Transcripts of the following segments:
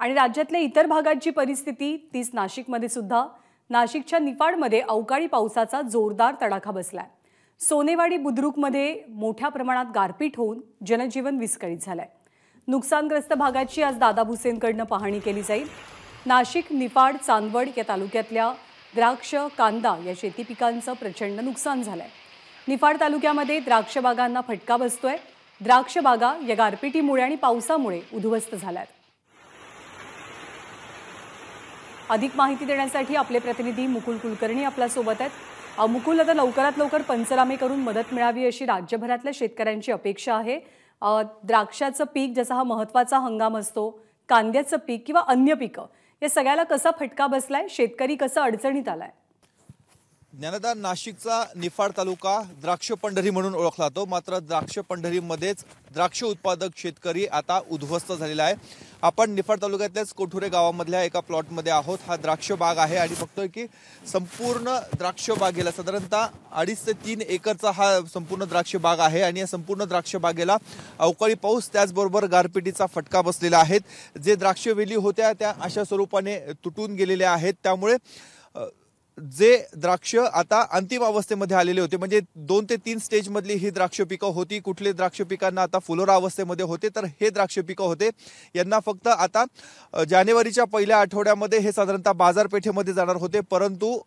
आणि राज्यातल्या इतर भागांची परिस्थिती तीच नाशिकमध्ये सुद्धा नाशिकच्या निफाडमध्ये अवकाळी पावसाचा जोरदार तडाखा आहे सोनेवाडी बुद्रुकमध्ये मोठ्या प्रमाणात गारपीट होऊन जनजीवन विस्कळीत आहे नुकसानग्रस्त भागाची आज दादा भुसेनकडनं पाहणी केली जाईल नाशिक निफाड चांदवड या तालुक्यातल्या द्राक्ष कांदा या शेती पिकांचं प्रचंड नुकसान झालंय निफाड तालुक्यामध्ये द्राक्ष बागांना फटका बसतोय द्राक्ष बागा या गारपिटीमुळे आणि पावसामुळे उद्ध्वस्त झाल्यात अधिक माहिती देण्यासाठी आपले प्रतिनिधी मुकुल कुलकर्णी आपल्यासोबत आहेत मुकुल आता लवकरात लवकर पंचनामे करून मदत मिळावी अशी राज्यभरातल्या शेतकऱ्यांची अपेक्षा आहे द्राक्षाचं पीक जसा हा महत्त्वाचा हंगाम असतो कांद्याचं पीक किंवा अन्य पिकं या सगळ्याला कसा फटका बसलाय शेतकरी कसा अडचणीत आलाय ज्ञानदा नाशिकचा निफाड तालुका द्राक्ष पंढरी म्हणून ओळखला जातो मात्र द्राक्ष पंढरीमध्येच द्राक्ष उत्पादक शेतकरी आता उद्ध्वस्त झालेला आहे आपण निफाड तालुक्यातल्याच कोठुरे गावामधल्या एका प्लॉटमध्ये आहोत हा द्राक्ष बाग आहे आणि बघतोय की संपूर्ण द्राक्ष बागेला साधारणतः अडीच ते तीन एकरचा हा संपूर्ण द्राक्ष बाग आहे आणि या संपूर्ण द्राक्ष बागेला अवकाळी पाऊस त्याचबरोबर गारपिटीचा फटका बसलेला आहे जे द्राक्ष वेली होत्या त्या अशा स्वरूपाने तुटून गेलेल्या आहेत त्यामुळे जे द्राक्ष आता अंतिम अवस्थेमध्ये आलेले होते म्हणजे दोन ते तीन स्टेजमधली ही द्राक्ष पिकं होती कुठले द्राक्ष पिकांना आता फुलोरा अवस्थेमध्ये होते तर हे द्राक्ष पिकं होते यांना फक्त आता जानेवारीच्या पहिल्या आठवड्यामध्ये हे साधारणतः बाजारपेठेमध्ये जाणार होते परंतु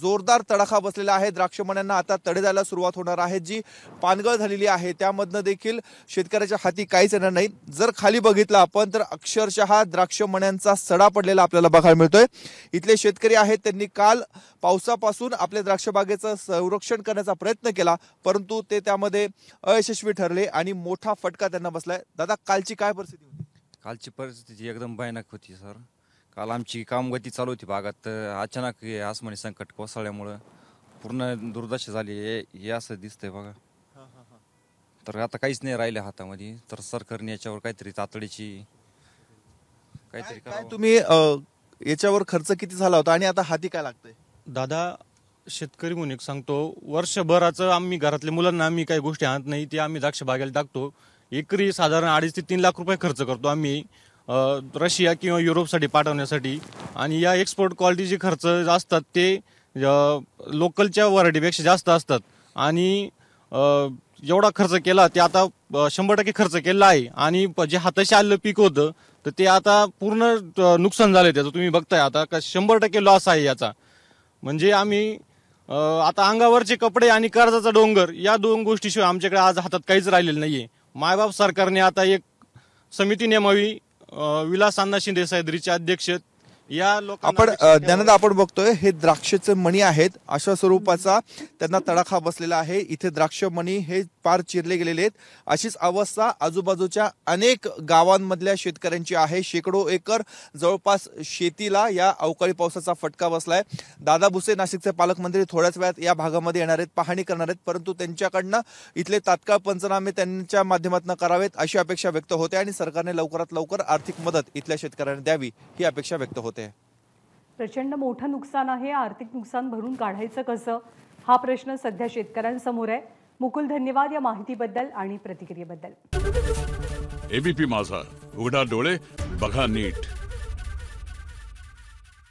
जोरदार तडाखा बसलेला आहे द्राक्षमण्यांना आता तडे जायला सुरुवात होणार आहे जी पानगळ झालेली आहे त्यामधनं देखील शेतकऱ्याच्या हाती काहीच येणार नाही जर खाली बघितलं आपण तर अक्षरशः द्राक्षमण्यांचा सडा पडलेला आपल्याला बघायला मिळतोय इथले शेतकरी आहेत त्यांनी काल पावसापासून आपल्या द्राक्षबागेचं संरक्षण करण्याचा प्रयत्न केला परंतु ते त्यामध्ये अयशस्वी ठरले आणि मोठा फटका त्यांना बसलाय दादा कालची काय परिस्थिती होती कालची परिस्थिती एकदम भयानक होती सर काल आमची कामगती चालू होती भागात अचानक हे आसमानी संकट कोसळल्यामुळं पूर्ण दुर्दशा झाली हे असं दिसतंय बघा तर आता काहीच नाही राहिलं हातामध्ये तर सरकारने याच्यावर काहीतरी तातडीची काहीतरी काय तुम्ही याच्यावर खर्च किती झाला होता आणि आता हाती काय लागतंय दादा शेतकरी म्हणून सांगतो वर्षभराचं आम्ही घरातल्या मुलांना आम्ही काही गोष्टी आणत नाही ते आम्ही द्राक्ष बागेला टाकतो एकरी साधारण अडीच ते तीन लाख रुपये खर्च करतो आम्ही रशिया किंवा युरोपसाठी पाठवण्यासाठी आणि या एक्सपोर्ट क्वालिटीचे खर्च असतात ते लोकलच्या व्हरायटीपेक्षा जास्त असतात आणि एवढा खर्च केला ते आता शंभर टक्के खर्च केला आहे आणि जे हाताशी आलेलं पीक होतं तर ते आता पूर्ण नुकसान झालं त्याचं तुम्ही बघताय आता का शंभर टक्के लॉस आहे याचा म्हणजे आम्ही आता अंगावरचे कपडे आणि कर्जाचा डोंगर या दोन गोष्टीशिवाय आमच्याकडे आज हातात काहीच राहिलेलं नाही आहे मायबाप सरकारने आता एक समिती नेमावी विलास अण्णा शिंदे अध्यक्ष या लोक आपण ज्ञानदा आपण बघतोय हे द्राक्षचे मणी आहेत अशा स्वरूपाचा त्यांना तडाखा बसलेला आहे इथे द्राक्ष मणी हे पार चिरले गेलेले आहेत अशीच अवस्था आजूबाजूच्या अनेक गावांमधल्या शेतकऱ्यांची आहे शेकडो एकर जवळपास शेतीला या अवकाळी पावसाचा फटका बसलाय दादा भुसे नाशिकचे पालकमंत्री थोड्याच वेळात या भागामध्ये येणार आहेत पाहणी करणार आहेत परंतु त्यांच्याकडनं इथले तात्काळ पंचनामे त्यांच्या माध्यमातून करावेत अशी अपेक्षा व्यक्त होते आणि सरकारने लवकरात लवकर आर्थिक मदत इथल्या शेतकऱ्यांना द्यावी ही अपेक्षा व्यक्त होते होते प्रचंड मोठं नुकसान आहे आर्थिक नुकसान भरून काढायचं कसं हा प्रश्न सध्या शेतकऱ्यांसमोर आहे मुकुल धन्यवाद या माहितीबद्दल आणि प्रतिक्रियेबद्दल एबीपी माझा उघडा डोळे बघा नीट